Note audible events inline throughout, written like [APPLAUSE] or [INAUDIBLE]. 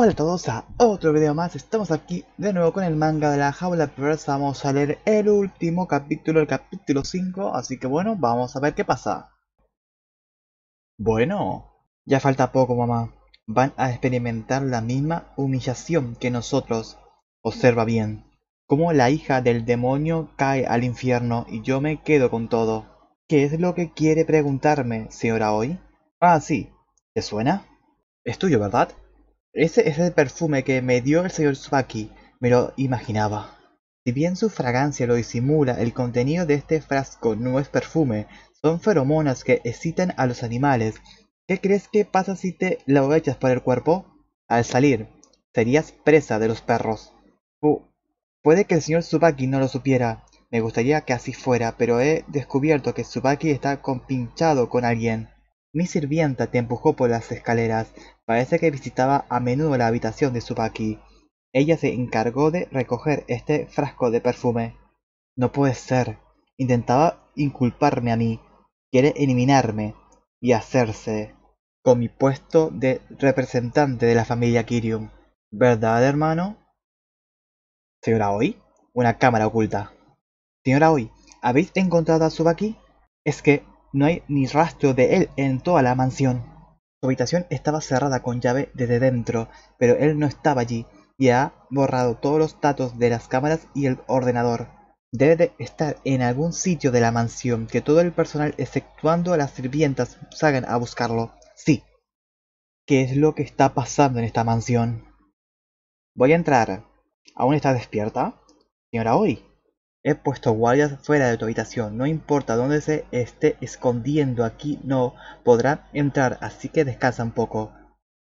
Hola a todos a otro video más, estamos aquí de nuevo con el manga de la jaula pero vamos a leer el último capítulo, el capítulo 5, así que bueno, vamos a ver qué pasa. Bueno, ya falta poco mamá, van a experimentar la misma humillación que nosotros. Observa bien, como la hija del demonio cae al infierno y yo me quedo con todo. ¿Qué es lo que quiere preguntarme, señora hoy? Ah, sí, ¿te suena? Es tuyo, ¿verdad? Ese, es el perfume que me dio el señor Tsubaki, me lo imaginaba. Si bien su fragancia lo disimula, el contenido de este frasco no es perfume, son feromonas que excitan a los animales. ¿Qué crees que pasa si te lo echas por el cuerpo? Al salir, serías presa de los perros. puede que el señor Tsubaki no lo supiera. Me gustaría que así fuera, pero he descubierto que Tsubaki está compinchado con alguien. Mi sirvienta te empujó por las escaleras. Parece que visitaba a menudo la habitación de Subaki. Ella se encargó de recoger este frasco de perfume. No puede ser. Intentaba inculparme a mí. Quiere eliminarme y hacerse con mi puesto de representante de la familia Kirium. ¿Verdad, hermano? Señora Hoy, una cámara oculta. Señora Hoy, ¿habéis encontrado a Subaki? Es que no hay ni rastro de él en toda la mansión. Su habitación estaba cerrada con llave desde dentro, pero él no estaba allí y ha borrado todos los datos de las cámaras y el ordenador. Debe de estar en algún sitio de la mansión que todo el personal exceptuando a las sirvientas salgan a buscarlo. Sí. ¿Qué es lo que está pasando en esta mansión? Voy a entrar. ¿Aún está despierta? Señora Hoy, He puesto guardias fuera de tu habitación, no importa dónde se esté escondiendo, aquí no podrá entrar, así que descansa un poco.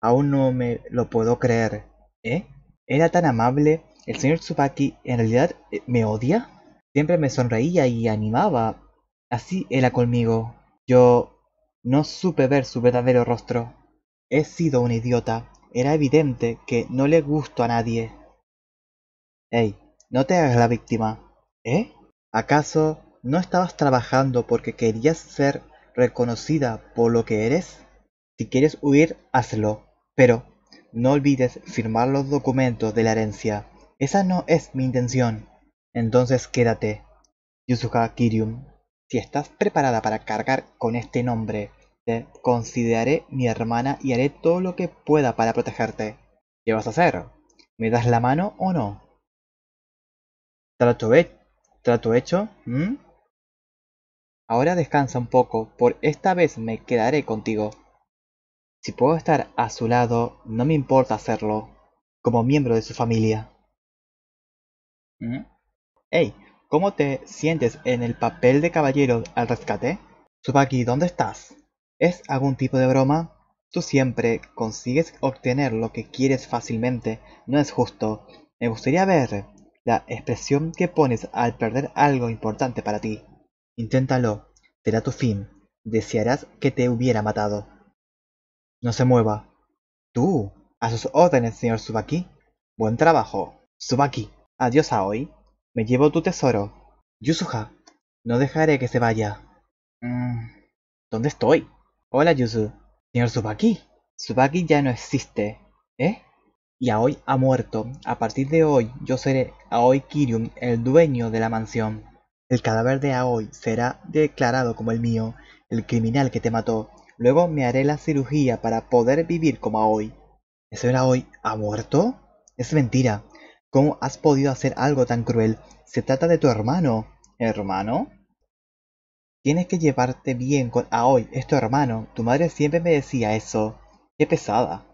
Aún no me lo puedo creer. ¿Eh? ¿Era tan amable? ¿El señor Tsubaki en realidad eh, me odia? Siempre me sonreía y animaba. Así era conmigo. Yo no supe ver su verdadero rostro. He sido un idiota. Era evidente que no le gusto a nadie. Ey, no te hagas la víctima. ¿Eh? ¿Acaso no estabas trabajando porque querías ser reconocida por lo que eres? Si quieres huir, hazlo, pero no olvides firmar los documentos de la herencia. Esa no es mi intención. Entonces quédate. Yusuka Kirium, si estás preparada para cargar con este nombre, te consideraré mi hermana y haré todo lo que pueda para protegerte. ¿Qué vas a hacer? ¿Me das la mano o no? ¿Trato hecho? Ahora descansa un poco, por esta vez me quedaré contigo. Si puedo estar a su lado, no me importa hacerlo, como miembro de su familia. Hey, ¿cómo te sientes en el papel de caballero al rescate? Subaki, ¿dónde estás? ¿Es algún tipo de broma? Tú siempre consigues obtener lo que quieres fácilmente, no es justo. Me gustaría ver la expresión que pones al perder algo importante para ti. Inténtalo, será tu fin. Desearás que te hubiera matado. No se mueva. Tú, a sus órdenes, señor Subaki. Buen trabajo, Subaki. Adiós a hoy. Me llevo tu tesoro. Yusuha, no dejaré que se vaya. Mm, ¿Dónde estoy? Hola, Yusu. Señor Subaki. Subaki ya no existe. ¿Eh? y Aoi ha muerto. A partir de hoy yo seré Aoi Kirium, el dueño de la mansión. El cadáver de Aoi será declarado como el mío, el criminal que te mató. Luego me haré la cirugía para poder vivir como Aoi. ¿Ese Aoi ha muerto? Es mentira. ¿Cómo has podido hacer algo tan cruel? Se trata de tu hermano. ¿Hermano? Tienes que llevarte bien con Aoi, es tu hermano. Tu madre siempre me decía eso. Qué pesada.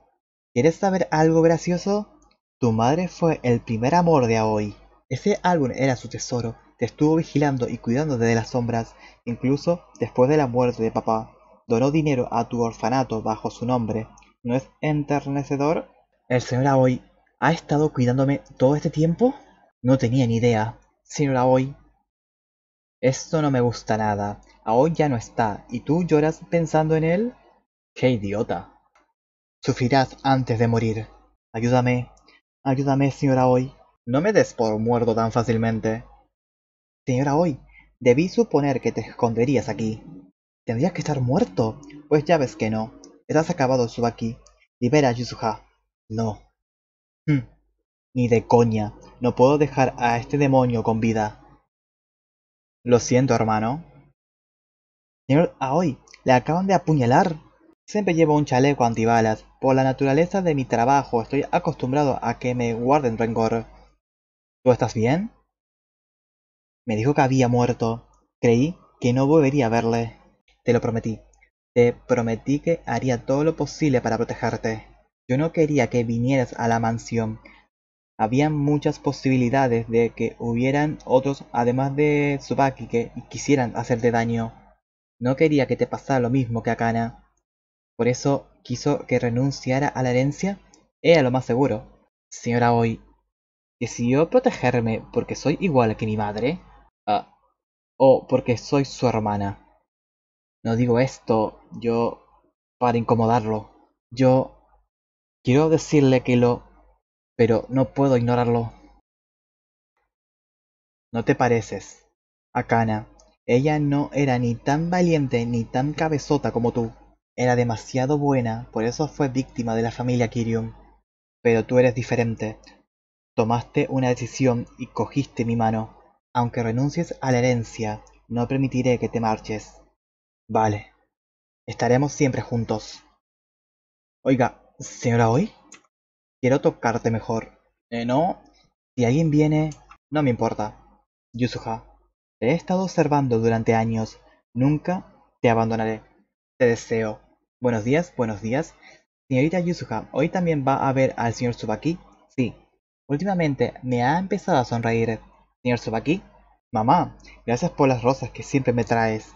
¿Quieres saber algo gracioso? Tu madre fue el primer amor de Aoi. Ese álbum era su tesoro, te estuvo vigilando y cuidando de las sombras, incluso después de la muerte de papá. Donó dinero a tu orfanato bajo su nombre. ¿No es enternecedor? El señor Aoi ha estado cuidándome todo este tiempo? No tenía ni idea. Señor Aoi. Esto no me gusta nada. Aoi ya no está, ¿y tú lloras pensando en él? ¡Qué idiota! sufrirás antes de morir. Ayúdame, ayúdame, señora Hoy. No me des por muerto tan fácilmente. Señora Hoy, debí suponer que te esconderías aquí. Tendrías que estar muerto, pues ya ves que no. Estás acabado, Subaki. Libera a Yusuha. No. Hmm. Ni de coña. No puedo dejar a este demonio con vida. Lo siento, hermano. Señor Aoi, le acaban de apuñalar. Siempre llevo un chaleco antibalas por la naturaleza de mi trabajo estoy acostumbrado a que me guarden rencor. ¿Tú estás bien? Me dijo que había muerto. Creí que no volvería a verle. Te lo prometí. Te prometí que haría todo lo posible para protegerte. Yo no quería que vinieras a la mansión. Había muchas posibilidades de que hubieran otros además de Tsubaki que quisieran hacerte daño. No quería que te pasara lo mismo que a Por eso quiso que renunciara a la herencia, era lo más seguro. Señora Hoy, ¿decidió protegerme porque soy igual que mi madre? Ah, ¿O porque soy su hermana? No digo esto yo para incomodarlo. Yo quiero decirle que lo... pero no puedo ignorarlo. No te pareces, Akana. Ella no era ni tan valiente ni tan cabezota como tú. Era demasiado buena, por eso fue víctima de la familia Kirium. Pero tú eres diferente. Tomaste una decisión y cogiste mi mano. Aunque renuncies a la herencia, no permitiré que te marches. Vale. Estaremos siempre juntos. Oiga, señora hoy? Quiero tocarte mejor. Eh, no. Si alguien viene, no me importa. Yusuha, te he estado observando durante años. Nunca te abandonaré. Te deseo Buenos días, buenos días. Señorita Yusuha, ¿hoy también va a ver al señor Tsubaki? Sí. Últimamente me ha empezado a sonreír. Señor Tsubaki, mamá, gracias por las rosas que siempre me traes.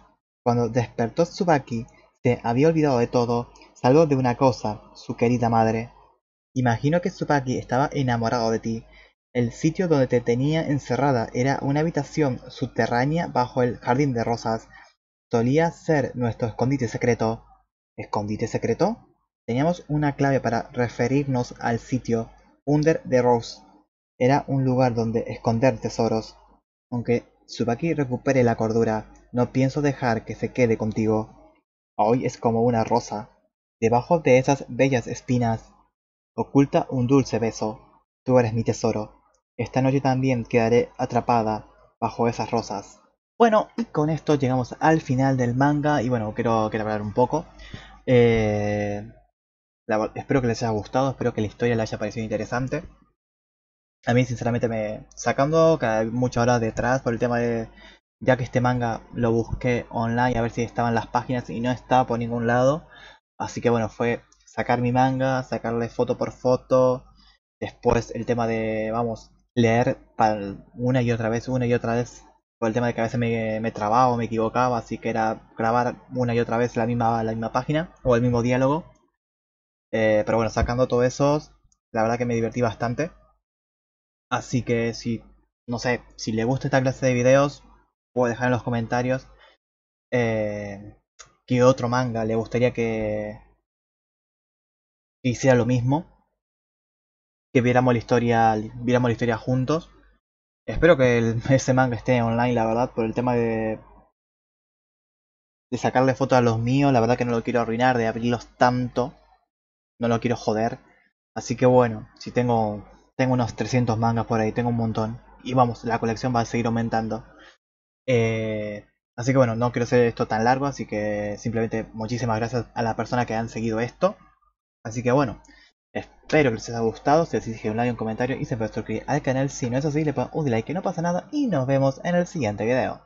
Cuando despertó Tsubaki, se había olvidado de todo, salvo de una cosa, su querida madre. Imagino que Tsubaki estaba enamorado de ti. El sitio donde te tenía encerrada era una habitación subterránea bajo el jardín de rosas. Solía ser nuestro escondite secreto escondite secreto, teníamos una clave para referirnos al sitio Under the Rose. Era un lugar donde esconder tesoros. Aunque Tsubaki recupere la cordura, no pienso dejar que se quede contigo. Hoy es como una rosa. Debajo de esas bellas espinas, oculta un dulce beso. Tú eres mi tesoro. Esta noche también quedaré atrapada bajo esas rosas. Bueno, y con esto llegamos al final del manga y bueno, quiero, quiero hablar un poco. Eh, espero que les haya gustado, espero que la historia les haya parecido interesante. A mí sinceramente me sacando cada, muchas horas detrás por el tema de... Ya que este manga lo busqué online a ver si estaban las páginas y no estaba por ningún lado. Así que bueno, fue sacar mi manga, sacarle foto por foto. Después el tema de, vamos, leer una y otra vez, una y otra vez por el tema de que a veces me, me trababa o me equivocaba, así que era grabar una y otra vez la misma, la misma página o el mismo diálogo. Eh, pero bueno, sacando todo eso, la verdad que me divertí bastante. Así que si, no sé, si le gusta esta clase de videos, puedo dejar en los comentarios que eh, qué otro manga le gustaría que, que hiciera lo mismo. Que viéramos la historia, viéramos la historia juntos. Espero que [LAUGHS] ese manga esté online, la verdad, por el tema de. de sacarle fotos a los míos. La verdad que no lo quiero arruinar, de abrirlos tanto. No lo quiero joder. Así que bueno, si tengo. Tengo unos 300 mangas por ahí, tengo un montón. Y vamos, la colección va a seguir aumentando. Eh, así que bueno, no quiero hacer esto tan largo, así que simplemente muchísimas gracias a las personas que han seguido esto. Así que bueno, Espero que les haya gustado, si así dejen un like, un comentario y se puede suscribir al canal, si no es así le pongo un like que no pasa nada y nos vemos en el siguiente video.